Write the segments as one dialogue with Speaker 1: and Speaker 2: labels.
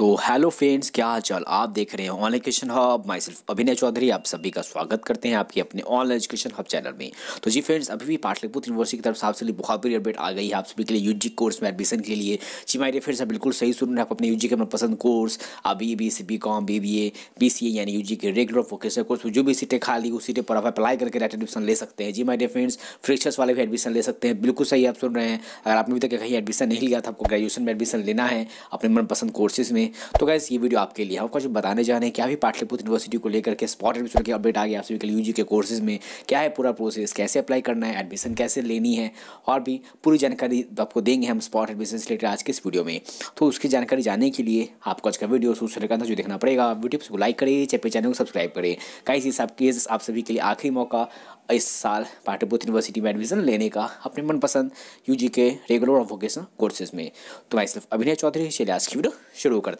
Speaker 1: तो hello friends क्या हाल चाल आप देख रहे हैं online education hub myself Abhinay Chaudhary आप सभी का स्वागत करते हैं आपके अपने ऑनलाइन एजुकेशन हब चैनल में तो जी फ्रेंड्स अभी भी पाटलिपुत्र यूनिवर्सिटी की तरफ से आपसे लिए बहुत बड़ी अपडेट आ गई है आप सभी के लिए यूजी कोर्स में एडमिशन के लिए जी माई डियर फ्रेंड्स बिल्कुल सही सुन रहे हैं आप अपने जी के मनपसंद कोर्स आप B B C B com B B A B C A यानी यू जी के रेगुलर वोकेशनल कोर्स जो भी सीटें खाली उस सीटें पर आप अप्लाई करके डायरेक्ट एडमिशन ले सकते हैं जी माई फ्रेंड्स फ्रेशर्स वाले भी एडमिशन ले सकते हैं बिल्कुल सही आप सुन रहे हैं अगर आपने अभी तक कहीं एडमिशन नहीं लिया था आपको ग्रेजुएशन में एडमिशन लेना है अपने मनपसंद कोर्सेज में तो गैस ये वीडियो आपके लिए हम कुछ बताने जाने क्या भी पाटलिपुत्र यूनिवर्सिटी को लेकर के स्पॉट एडमिशन के अपडेट आ गया आपसे यू जी के कोर्सेज में क्या है पूरा प्रोसेस कैसे अप्लाई करना है एडमिशन कैसे लेनी है और भी पूरी जानकारी तो आपको देंगे हम स्पॉट एडमिशन से रिलेटेड आज के इस वीडियो में तो उसकी जानकारी जानने के लिए आपको आज का वीडियो सोशल करना जो देखना पड़ेगा वीडियो को लाइक करें चाहे चैनल को सब्सक्राइब करें कई चीज आपके आप सभी के लिए आखिरी मौका इस साल पाटलिपुत्र यूनिवर्सिटी में एडमिशन लेने का अपने मनपसंद यूजी के रेगुलर और वोकेशनल कोर्सेज में तो मैं सिर्फ अभिनय चौधरी चलिए आज की वीडियो शुरू करते हैं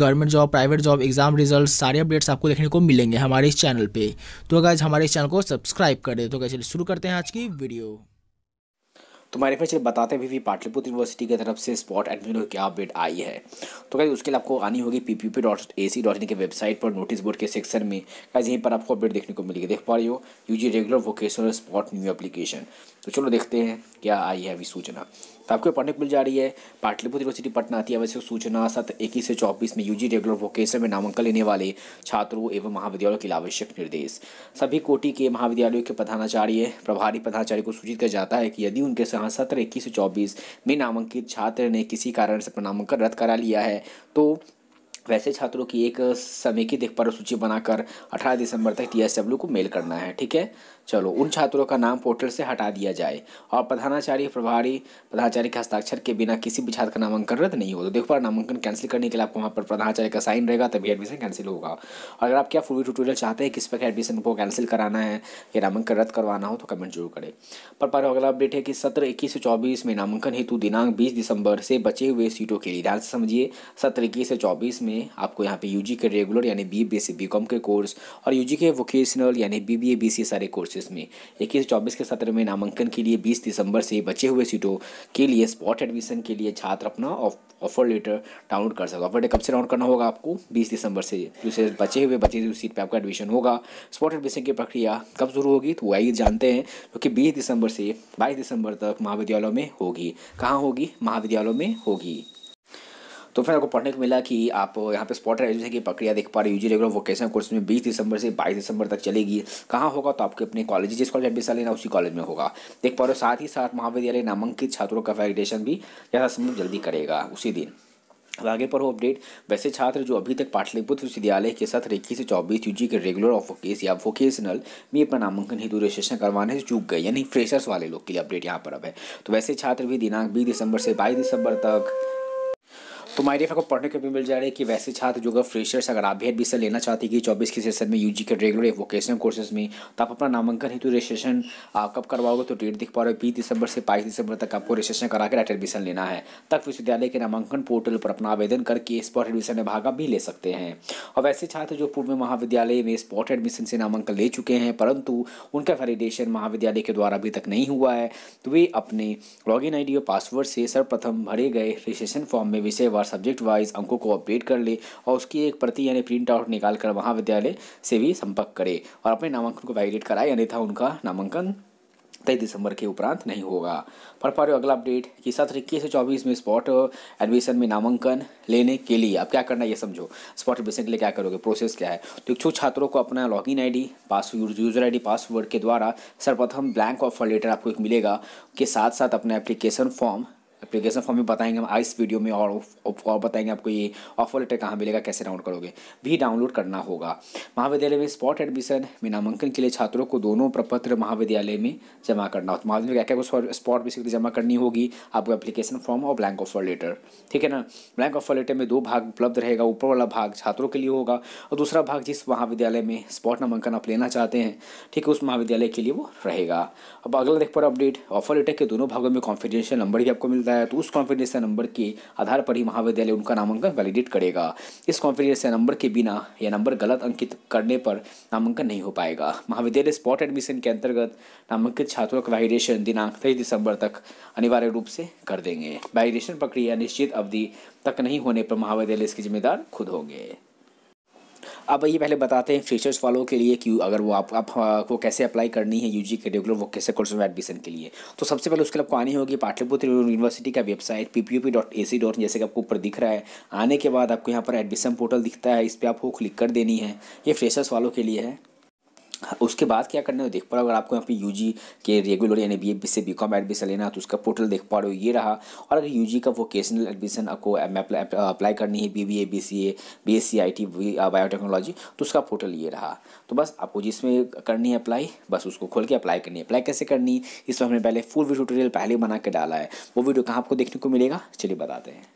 Speaker 1: government job private job exam result सारे अपडेट्स आपको देखने को मिलेंगे हमारे इस चैनल पे तो अगर हमारे इस चैनल को सब्सक्राइब कर दे तो क्या चलिए शुरू करते हैं आज की वीडियो तो हमारे फिर चलिए बताते हैं अभी पाटलिपुत्र यूनिवर्सिटी की तरफ से स्पॉट एडमिशन की क्या अपडेट आई है तो कहीं उसके लिए आपको आनी होगी P P P dot A C dot in के वेबसाइट पर नोटिस बोर्ड के सेक्शन में कहीं यहीं पर आपको अपडेट देखने को मिलेगी देख पा रही हो U G regular vocational spot new application तो चलो देखते हैं क्या आई है अभी सूचना तो आपको पढ़ने को मिल जा रही है पाटलिपुत्र यूनिवर्सिटी पटना आती है सूचना सत्र इक्कीस से चौबीस में यूजी रेगुलर वोकेशन में नामांकन लेने वाले छात्रों एवं महाविद्यालयों के लिए आवश्यक निर्देश सभी कोटि के महाविद्यालयों के प्रधानाचार्य प्रभारी प्रधानाचार्य को सूचित किया जाता है कि यदि उनके साथ सत्र इक्कीस से चौबीस में नामांकित छात्र ने किसी कारण से अपना नामांकन रद्द करा लिया है तो वैसे छात्रों की एक देख पर सूची बनाकर 18 दिसंबर तक टी को मेल करना है ठीक है चलो उन छात्रों का नाम पोर्टल से हटा दिया जाए और प्रधानाचार्य प्रभारी प्रधानाचार्य के हस्ताक्षर के बिना किसी भी छात्र का नामांकन रद्द नहीं होगा तो देखो नामांकन कैंसिल करने के लिए आपको वहाँ पर प्रधानाचार्य का साइन रहेगा तभी एडमिशन कैंसिल होगा और अगर आप क्या फुल ट्यूटोरियल चाहते हैं किस पर एडमिशन को कैंसिल कराना है या नामांकन रद्द करवाना हो तो कमेंट जरूर करें पर पर अगला अपडेट है कि सत्र इक्कीस से चौबीस में नामांकन हेतु दिनांक बीस दिसंबर से बचे हुए सीटों के लिए ध्यान से समझिए सत्र इक्कीस से चौबीस में में आपको यहाँ पे यूजी के रेगुलर यानी B B C B com के कोर्स और यूजी के वोकेशनल यानी B B A B C सारे कोर्सेज में इक्कीस चौबीस के सत्र में नामांकन के लिए बीस दिसंबर से बचे हुए सीटों के लिए स्पॉट एडमिशन के लिए छात्र अपना ऑफर लेटर डाउनलोड कर सकते ऑफर लेटर कब से डाउनलोड करना होगा आपको बीस दिसंबर से जिससे बचे हुए बचे हुए सीट पर आपका एडमिशन होगा स्पॉट एडमिशन की प्रक्रिया कब शुरू होगी तो वही जानते हैं क्योंकि बीस दिसंबर से बाईस दिसंबर तक महाविद्यालयों में होगी कहाँ होगी महाविद्यालयों में होगी तो फिर आपको पढ़ने को मिला कि आप यहाँ पे स्पॉट रेजुएशन की प्रक्रिया देख पा रहे यूजी रेगुलर वोकेशन कोर्स में बीस दिसंबर से बाईस दिसंबर तक चलेगी कहाँ होगा तो आपके अपने कॉलेज जिस कॉलेज एडमिशन लेना उसी कॉलेज में होगा देख पा रहे हो साथ ही साथ महाविद्यालय नामांकित छात्रों का वैलिडेशन भी यथासंभव जल्दी करेगा उसी दिन अब आगे पर हो अपडेट वैसे छात्र जो अभी तक पाटलिपुत्र विश्वविद्यालय के साथ इक्कीस से चौबीस यूजी के रेगुलर ऑफ वोकेस या वोकेशनल में अपना नामांकन हेतु रजिस्ट्रेशन करवाने से चूक गए यानी फ्रेशर्स वाले लोग के लिए अपडेट यहाँ पर अब है तो वैसे छात्र भी दिनांक बीस दिसंबर से बाईस दिसंबर तक तो माई आपको पढ़ने को भी मिल जा रहा है कि वैसे छात्र जो अगर फ्रेशर्स अगर आप भी एडमिशन लेना चाहते हैं कि चौबीस के सेशन में यूजी के रेगुलर वोकेशनल कोर्सेज में तो आप अपना नामांकन हेतु रजिस्ट्रेशन कब करवाओगे तो डेट दिख पा रहे हो बीस दिसंबर से बाईस दिसंबर तक आपको रजिस्ट्रेशन करा कर एडमिशन लेना है तक विश्वविद्यालय के नामांकन पोर्टल पर अपना आवेदन करके स्पॉट एडमिशन में भागा भी ले सकते हैं और वैसे छात्र जो पूर्व महाविद्यालय में स्पॉट एडमिशन से नामांकन ले चुके हैं परंतु उनका वैलिडेशन महाविद्यालय के द्वारा अभी तक नहीं हुआ है तो वे अपने लॉग इन और पासवर्ड से सर्वप्रथम भरे गए रजिस्ट्रेशन फॉर्म में विषय बार सब्जेक्ट वाइज अंकों को अपडेट कर ले और उसकी एक प्रति यानी प्रिंट आउट निकाल कर महाविद्यालय से भी संपर्क करे और अपने नामांकन को वैलिडेट कराए अन्यथा उनका नामांकन तेईस दिसंबर के उपरांत नहीं होगा पढ़ पा रहे हो अगला अपडेट कि सत्र इक्कीस से चौबीस में स्पॉट एडमिशन में नामांकन लेने के लिए अब क्या करना है ये समझो स्पॉट एडमिशन के लिए क्या करोगे प्रोसेस क्या है तो इच्छुक छात्रों को अपना login ID pass user ID password के द्वारा सर्वप्रथम ब्लैंक ऑफर लेटर आपको एक मिलेगा के साथ साथ अपना एप्लीकेशन फॉर्म एप्लीकेशन फॉर्म भी बताएंगे हम इस वीडियो में और और बताएंगे आपको ये ऑफर लेटर कहाँ मिलेगा कैसे डाउनलोड करोगे भी डाउनलोड करना होगा महाविद्यालय में स्पॉट एडमिशन में नामांकन के लिए छात्रों को दोनों प्रपत्र महाविद्यालय में जमा करना होता महाविद्यालय क्या क्या क्या स्पॉट बेसिकली जमा करनी होगी आपको एप्लीकेशन फॉर्म और ब्लैंक ऑफर लेटर ठीक है ना ब्लैंक ऑफर लेटर में दो भाग उपलब्ध रहेगा ऊपर वाला भाग छात्रों के लिए होगा और दूसरा भाग जिस महाविद्यालय में स्पॉट नामांकन आप लेना चाहते हैं ठीक है उस महाविद्यालय के लिए वो रहेगा अब अगला देख पर अपडेट ऑफर लेटर के दोनों भागों में कॉन्फिडेंशियल नंबर भी आपको मिलता है कितना है तो उस कॉन्फिडेंस नंबर के आधार पर ही महाविद्यालय उनका नामांकन वैलिडेट करेगा इस कॉन्फिडेंस नंबर के बिना यह नंबर गलत अंकित करने पर नामांकन नहीं हो पाएगा महाविद्यालय स्पॉट एडमिशन के अंतर्गत नामांकित छात्रों का वैलिडेशन दिनांक तेईस दिसंबर तक अनिवार्य रूप से कर देंगे वैलिडेशन प्रक्रिया निश्चित अवधि तक नहीं होने पर महाविद्यालय इसके जिम्मेदार खुद होंगे अब ये पहले बताते हैं फ्रेशर्स वालों के लिए कि अगर वो आप आपको हाँ, कैसे अप्लाई करनी है जी के रेगुलर वो कैसे कोर्स में एडमिशन के लिए तो सबसे पहले उसके लिए आपको आनी होगी पाटलिपुत्र यूनिवर्सिटी का website P P P dot A C dot जैसे कि आपको ऊपर दिख रहा है आने के बाद आपको यहाँ पर एडमिशन पोर्टल दिखता है इस पर आपको क्लिक कर देनी है ये फ्रेशर्स वालों के लिए है उसके बाद क्या करना है देख पा रहे हो अगर आपको यहाँ पे यूजी के रेगुलर यानी बी से बी कॉम एडमिशन लेना है तो उसका पोर्टल देख पा रहे हो ये रहा और अगर यूजी का वोकेशनल एडमिशन आपको अप्लाई करनी है B B A B C A B S C I T biotechnology तो उसका पोर्टल ये रहा तो बस आपको जिसमें करनी है अप्लाई बस उसको खोल के अप्लाई करनी है अप्लाई कैसे करनी है इस हमने पहले फुल वीडियो ट्यूटोरियल पहले बना के डाला है वो वीडियो कहाँ आपको देखने को मिलेगा चलिए बताते हैं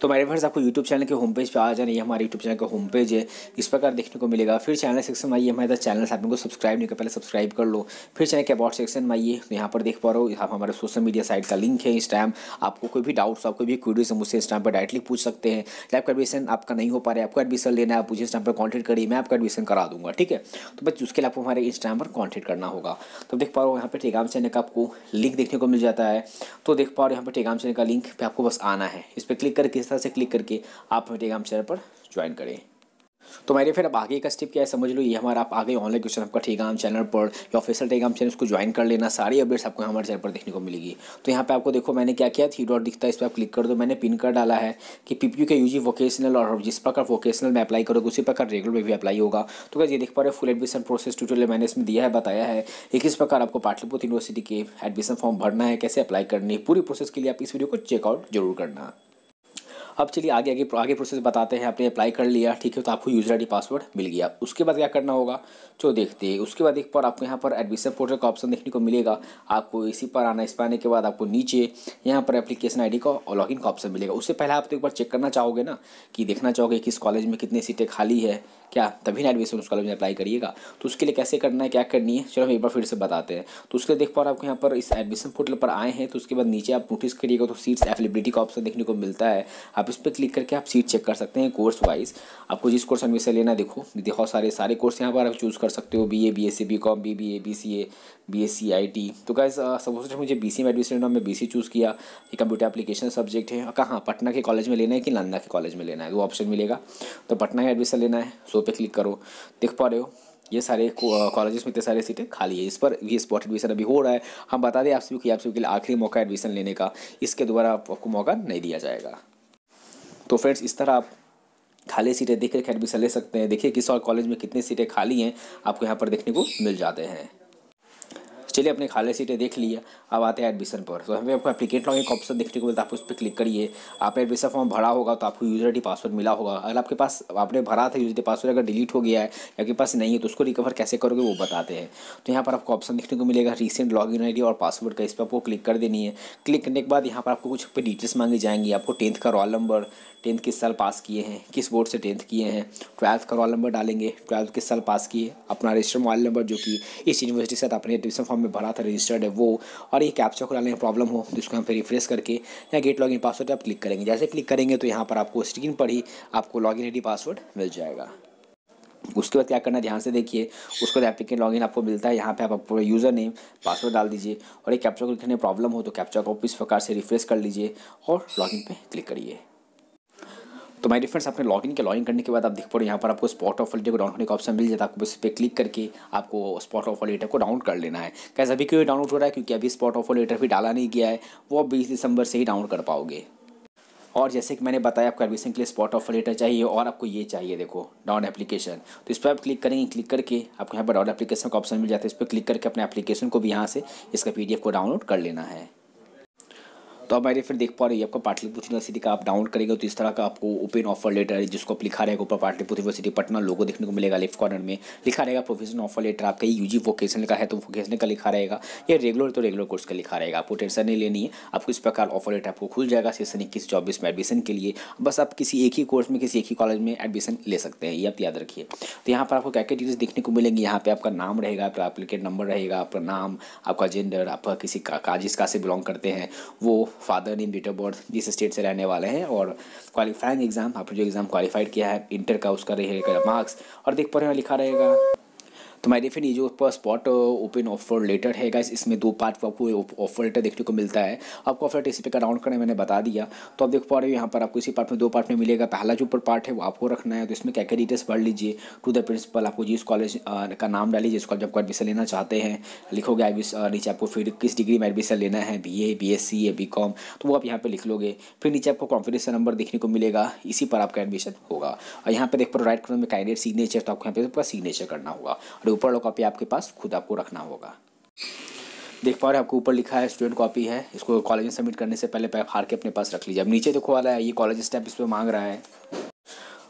Speaker 1: तो मेरे फ्रेंड्स आपको यूट्यूब चैनल के होम पेज पर आ जाना ये हमारे यूट्यूब चैनल का होम पेज है इस प्रकार देखने को मिलेगा फिर चैनल सेक्शन में आइए हमारे चैनल से सब्सक्राइब नहीं कर पहले सब्सक्राइब कर लो फिर चैनल के अबाउट सेक्शन में आइए तो यहाँ पर देख पा रहे हो आप हमारे सोशल मीडिया साइट का लिंक है इस टाइम आपको कोई भी डाउट्स आपको भी क्यूरीज मुझसे इस टाइम पर डायरेक्टली पूछ सकते हैं या आपका एडमिशन आपका नहीं हो पा रहा है आपको एडमिशन लेना है आप मुझे इस टाइम पर कॉन्टेक्ट करिए मैं आपका एडमिशन करा दूंगा ठीक है तो बस उसके लिए आपको हमारे इस टाइम पर कॉन्टेक्ट करना होगा तो देख पा रहे हो यहाँ पर टेगाम चैनल का आपको लिंक देखने को मिल जाता है तो देख पा रहे हो यहाँ पर टेगाम चैनल का लिंक पर आपको बस आना है इस पर क्लिक करके इस तरह से क्लिक करके आप हमें टेलीग्राम चैनल पर ज्वाइन करें तो मेरे फिर अब आगे का स्टेप क्या है समझ लो ये हमारा आप आगे ऑनलाइन क्वेश्चन आपका टेलीग्राम चैनल पर या ऑफिशियल टेलीग्राम चैनल उसको ज्वाइन कर लेना सारी अपडेट्स आपको हमारे चैनल पर देखने को मिलेगी तो यहाँ पे आपको देखो मैंने क्या किया थ्री डॉट दिखता है इस पर आप क्लिक कर दो मैंने पिन कर डाला है कि पीपीयू के यू वोकेशनल और जिस प्रकार वोकेशनल में अप्लाई करोगे उसी प्रकार रेगुलर में भी अप्लाई होगा तो क्या ये देख पा रहे फुल एडमिशन प्रोसेस टूटोल मैंने इसमें दिया है बताया है कि किस प्रकार आपको पाटलिपुत्र यूनिवर्सिटी के एडमिशन फॉर्म भरना है कैसे अप्लाई करनी है पूरी प्रोसेस के लिए आप इस वीडियो को चेकआउट जरूर करना अब चलिए आगे आगे आगे प्रोसेस बताते हैं आपने अप्लाई कर लिया ठीक है तो आपको यूज़र आई पासवर्ड मिल गया उसके बाद क्या करना होगा जो देखते हैं उसके बाद एक बार आपको यहाँ पर एडमिशन पोर्टल का ऑप्शन देखने को मिलेगा आपको इसी पर आना इस पर आने के बाद आपको नीचे यहाँ पर एप्लीकेशन आई का और लॉग का ऑप्शन मिलेगा उससे पहले आप तो एक बार चेक करना चाहोगे ना कि देखना चाहोगे किस कॉलेज में कितनी सीटें खाली है क्या तभी ना एडमिशन उस कॉलेज में अप्लाई करिएगा तो उसके लिए कैसे करना है क्या करनी है चलो हम एक बार फिर से बताते हैं तो उसके लिए देख पा रहे आपको यहाँ पर इस एडमिशन पोर्टल पर आए हैं तो उसके बाद नीचे आप नोटिस करिएगा तो सीट्स अवेलेबिलिटी का ऑप्शन देखने को मिलता है आप आप इस पर क्लिक करके आप सीट चेक कर सकते हैं कोर्स वाइज आपको जिस कोर्स में से लेना देखो देखो सारे सारे कोर्स यहाँ पर आप चूज़ कर सकते हो B A B S C B com B B A B C A B S C I T तो कैसे सपोज मुझे बी सी में एडमिशन लेना मैं बी सी चूज़ किया ये कंप्यूटर एप्लीकेशन सब्जेक्ट है कहाँ पटना के कॉलेज में लेना है कि नंदा के कॉलेज में लेना है वो ऑप्शन मिलेगा तो पटना का एडमिशन लेना है सो पे क्लिक करो देख पा रहे हो ये सारे कॉलेजेस में इतने सारे सीटें खाली है इस पर भी स्पॉट एडमिशन अभी हो रहा है हम बता दें आप सभी कि आप सभी के लिए आखिरी मौका एडमिशन लेने का इसके द्वारा आपको मौका नहीं दिया जाएगा तो फ्रेंड्स इस तरह आप खाली सीटें देख रेख एडमिशन ले सकते हैं देखिए किस और कॉलेज में कितनी सीटें खाली हैं आपको यहाँ पर देखने को मिल जाते हैं चलिए अपने खाली सीटें देख लिया अब आते हैं एडमिशन पर तो हमें आपको एप्लीकेट एक ऑप्शन देखने को मिलता है आप उस पर क्लिक करिए आपने एडमिशन फॉर्म भरा होगा तो आपको यूजर डी पासवर्ड मिला होगा अगर आपके पास आपने भरा था यूजर पासवर्ड अगर डिलीट हो गया है या आपके पास नहीं है तो उसको रिकवर कैसे करोगे वो बताते हैं तो यहाँ पर आपको ऑप्शन देखने को मिलेगा रिसेंट लॉग इन आई और पासवर्ड का इस पर आपको क्लिक कर देनी है क्लिक करने के बाद यहाँ पर आपको कुछ पे डिटेल्स मांगी जाएंगी आपको टेंथ का रोल नंबर टेंथ किस साल पास किए हैं किस बोर्ड से टेंथ किए हैं ट्वेल्थ का रोल नंबर डालेंगे ट्वेल्थ किस साल पास किए अपना रजिस्टर मोबाइल नंबर जो कि इस यूनिवर्सिटी से आपने अपने एडमिशन फॉर्म में में भरा था रजिस्टर्ड है वो और ये कैप्चा को डालने में प्रॉब्लम हो तो इसको हम फिर रिफ्रेश करके या गेट लॉगिन पासवर्ड आप क्लिक करेंगे जैसे क्लिक करेंगे तो यहाँ पर आपको स्क्रीन पर ही आपको लॉग आई पासवर्ड मिल जाएगा उसके बाद क्या करना ध्यान से देखिए उसके बाद एप्लीकेट लॉगिन आपको मिलता है यहाँ पे आप पूरा यूज़र नेम पासवर्ड डाल दीजिए और एक कैप्चा को लिखने में प्रॉब्लम हो तो कैप्चा को इस प्रकार से रिफ्रेश कर लीजिए और लॉगिन पे क्लिक करिए तो माय डिफ्रेंड्स आपने इन के लॉगिन करने के बाद आप देख पा रहे यहाँ पर आपको स्पॉट ऑफ हॉलीडे को डाउन होने का ऑप्शन मिल जाता है आपको इस पर क्लिक करके आपको स्पॉट ऑफ हॉलीडे को डाउनलोड कर लेना है कैसे अभी क्यों डाउनलोड हो रहा है क्योंकि अभी स्पॉट ऑफ हॉलीडर भी डाला नहीं गया है वो आप बीस दिसंबर से ही डाउनलोड कर पाओगे और जैसे कि मैंने बताया आपको एडमिशन के लिए स्पॉट ऑफर लेटर चाहिए और आपको ये चाहिए देखो डाउन एप्लीकेशन तो इस पर आप क्लिक करेंगे क्लिक करके आपको यहाँ पर डाउन एप्लीकेशन का ऑप्शन मिल जाता है इस पर क्लिक करके अपने एप्लीकेशन को भी यहाँ से इसका पी को डाउनलोड कर लेना है तो आप मेरे फिर देख पा रहे हैं आपका पाटलिपुत्र यूनिवर्सिटी का आप डाउनलोड करेंगे तो इस तरह का आपको ओपन ऑफर लेटर जिसको आप लिखा रहेगा ऊपर पाटलिपुत्र यूनिवर्सिटी पटना लोगो देखने को मिलेगा लेफ्ट कॉर्नर में लिखा रहेगा प्रोफेशन ऑफर लेटर आपका यू जी वोकेशन का है तो वोकेशन का लिखा रहेगा या रेगुलर तो रेगुलर कोर्स का लिखा रहेगा आपको टेंशन नहीं लेनी है आपको इस प्रकार ऑफर लेटर आपको खुल जाएगा सेशन इक्कीस चौबीस में एडमिशन के लिए बस आप किसी एक ही कोर्स में किसी एक ही कॉलेज में एडमिशन ले सकते हैं ये आप याद रखिए तो यहाँ पर आपको क्या क्या डिटेल्स देखने को मिलेंगी यहाँ पर आपका नाम रहेगा आपका एप्लीकेट नंबर रहेगा आपका नाम आपका जेंडर आपका किसी का जिस का से बिलोंग करते हैं वो father in date of birth जिस स्टेट से रहने वाले हैं और क्वालिफाइंग एग्ज़ाम आपने जो एग्ज़ाम क्वालिफाइड किया है इंटर का उसका रहेगा मार्क्स और देख पा रहे हैं लिखा रहेगा तो माय डियर ये जो आपका स्पॉट ओपन ऑफर लेटर है गाइस इसमें दो पार्ट आपको ऑफर लेटर देखने को मिलता है आपको ऑफर लेटर इसी पे का राउंड करना मैंने बता दिया तो आप देख पा रहे हो यहाँ पर आपको इसी पार्ट में दो पार्ट में मिलेगा पहला जो ऊपर पार्ट है वो आपको रखना है तो इसमें क्या क्या डिटेल्स भर लीजिए टू द प्रिंसिपल आपको जिस कॉलेज uh, का नाम डालिए जिस कॉलेज आपको एडमिशन लेना चाहते हैं लिखोगे आई uh, नीचे आपको फिर किस डिग्री में एडमिशन लेना है B A B S C A B com तो वो आप यहाँ पर लिख लोगे फिर नीचे आपको कॉन्फिडेंस नंबर देखने को मिलेगा इसी पर आपका एडमिशन होगा और यहाँ पर देख पर राइट कॉर्नर में कैंडिडेट सिग्नेचर तो आपको यहाँ पर सिग्नेचर करना होगा ऊपर वाला कॉपी आपके पास खुद आपको रखना होगा देख पा रहे हैं आपको ऊपर लिखा है स्टूडेंट कॉपी है इसको कॉलेज में सबमिट करने से पहले पैक हार के अपने पास रख लीजिए अब नीचे देखो वाला है ये कॉलेज स्टैप इस पर मांग रहा है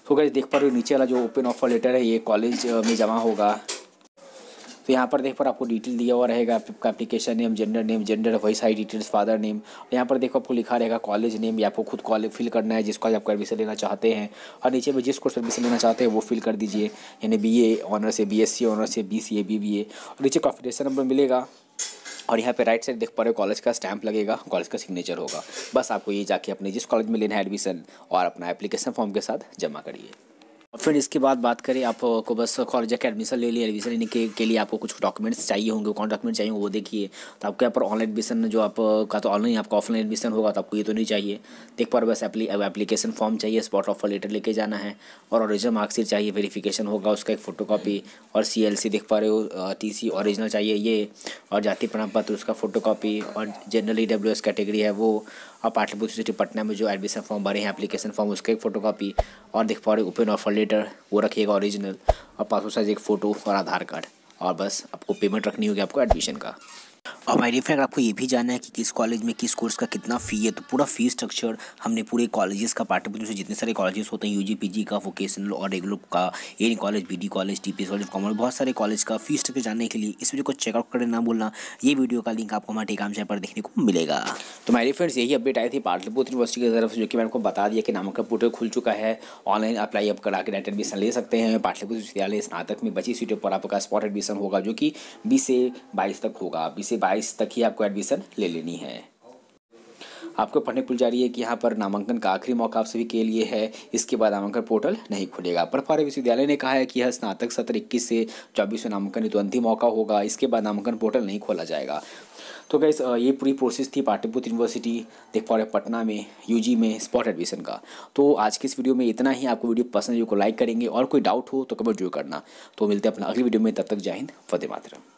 Speaker 1: तो क्या देख पा रहे हो नीचे वाला जो ओपन ऑफर लेटर है ये कॉलेज में जमा होगा तो यहाँ पर देख पर आपको डिटेल दिया हुआ रहेगा आपका application name gender name gender वही सारी डिटेल्स फादर नेम यहाँ पर देखो आपको लिखा रहेगा कॉलेज नेम या आपको खुद कॉलेज फिल करना है जिस कॉलेज आपको एडमिशन लेना चाहते हैं और नीचे में जिस कोर्स एडमिशन लेना चाहते हैं वो फिल कर दीजिए यानी बी एनर्स है बी एस सी ऑनर से B C A B B A और नीचे कॉन्फिडेशन नंबर मिलेगा और यहाँ पे राइट साइड देख पा रहे हो कॉलेज का स्टैंप लगेगा कॉलेज का सिग्नेचर होगा बस आपको ये जाके अपने जिस कॉलेज में लेना है एडमिशन और अपना एप्लीकेशन फॉर्म के साथ जमा करिए फिर इसके बाद बात करें आपको बस कॉलेज का एडमिशन ले लिए एडमिशन लेने के, के लिए आपको कुछ डॉक्यूमेंट्स चाहिए होंगे कौन डॉक्यूमेंट चाहिए वो देखिए तो आपके यहाँ पर ऑनलाइन एडमिशन जो आप का तो ऑनलाइन आपका ऑफलाइन एडमिशन होगा तो आपको ये तो नहीं चाहिए देख पर बस एप्लीकेशन फॉर्म चाहिए स्पॉट ऑफर लेटर लेके जाना है और ऑरिजिनल मार्कशीट चाहिए वेरीफिकेशन होगा उसका एक फ़ोटो और सी देख पा रहे हो टी सी ओरिजिनल चाहिए ये और जाति प्रमाण पत्र उसका फ़ोटो और general E W S category है वो और पाटलिपुत्र यूनिवर्सिटी पटना में जो एडमिशन फॉर्म भरे हैं एप्लीकेशन फॉर्म उसका एक फोटो कापी और देख पा रहे ओपन ऑफर लेटर वो रखिएगा ओरिजिनल और पासपोर्ट साइज एक फ़ोटो और आधार कार्ड और बस आपको पेमेंट रखनी होगी आपको एडमिशन का और भाई फ्रेंड आपको ये भी जानना है कि किस कॉलेज में किस कोर्स का कितना फ़ी है तो पूरा फी स्ट्रक्चर हमने पूरे कॉलेजेस का पाठ्यपुस्तक से जितने सारे कॉलेजेस होते हैं यूजी पीजी का वोकेशनल और रेगुलर का N college BD college T college commerce बहुत सारे कॉलेज का फी स्ट्रक्चर जानने के लिए इस वीडियो को चेकआउट करना ना बोलना ये वीडियो का लिंक आपको हमारे काम चैनल पर देखने को मिलेगा तो माई फ्रेंड्स यही अपडेट आई थी पाटलिपुत्र यूनिवर्सिटी की तरफ से जो कि मैंने आपको बता दिया कि नामांकन पोर्टल खुल चुका है ऑनलाइन अप्लाई अब करा के नेट एडमिशन ले सकते हैं पाटलिपुत्र विश्वविद्यालय स्नातक में बची सीटों पर आपका स्पॉट एडमिशन होगा जो कि बीस से बाईस तक होगा बीस से बाईस तक ही आपको एडमिशन ले लेनी है आपको पढ़ने पुल जा रही है कि यहाँ पर नामांकन का आखिरी मौका आप सभी के लिए है इसके बाद नामांकन पोर्टल नहीं खुलेगा प्रभारी विश्वविद्यालय ने कहा है कि यह स्नातक सत्र इक्कीस से चौबीस में नामांकन तो अंतिम मौका होगा इसके बाद नामांकन पोर्टल नहीं खोला जाएगा तो गैस ये पूरी प्रोसेस थी पाटलिपुत्र यूनिवर्सिटी देख पा रहे पटना में यूजी में स्पॉट एडमिशन का तो आज की इस वीडियो में इतना ही आपको वीडियो पसंद है को लाइक करेंगे और कोई डाउट हो तो कमेंट जरूर करना तो मिलते हैं अपना अगली वीडियो में तब तक जय हिंद फतेह मातरम